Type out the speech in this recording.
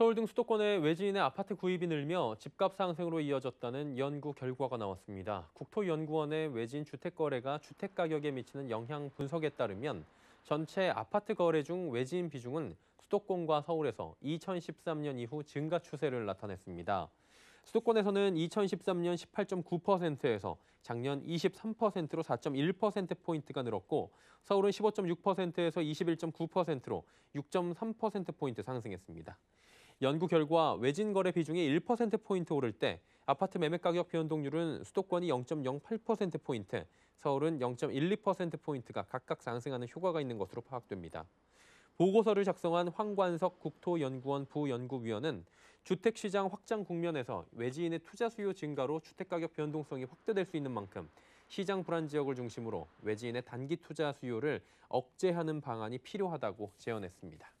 서울 등 수도권의 외지인의 아파트 구입이 늘며 집값 상승으로 이어졌다는 연구 결과가 나왔습니다. 국토연구원의 외지인 주택 거래가 주택 가격에 미치는 영향 분석에 따르면 전체 아파트 거래 중 외지인 비중은 수도권과 서울에서 2013년 이후 증가 추세를 나타냈습니다. 수도권에서는 2013년 18.9%에서 작년 23%로 4.1%포인트가 늘었고 서울은 15.6%에서 21.9%로 6.3%포인트 상승했습니다. 연구 결과 외진 거래 비중이 1%포인트 오를 때 아파트 매매 가격 변동률은 수도권이 0.08%포인트, 서울은 0.12%포인트가 각각 상승하는 효과가 있는 것으로 파악됩니다. 보고서를 작성한 황관석 국토연구원 부연구위원은 주택시장 확장 국면에서 외지인의 투자 수요 증가로 주택가격 변동성이 확대될 수 있는 만큼 시장 불안 지역을 중심으로 외지인의 단기 투자 수요를 억제하는 방안이 필요하다고 제언했습니다.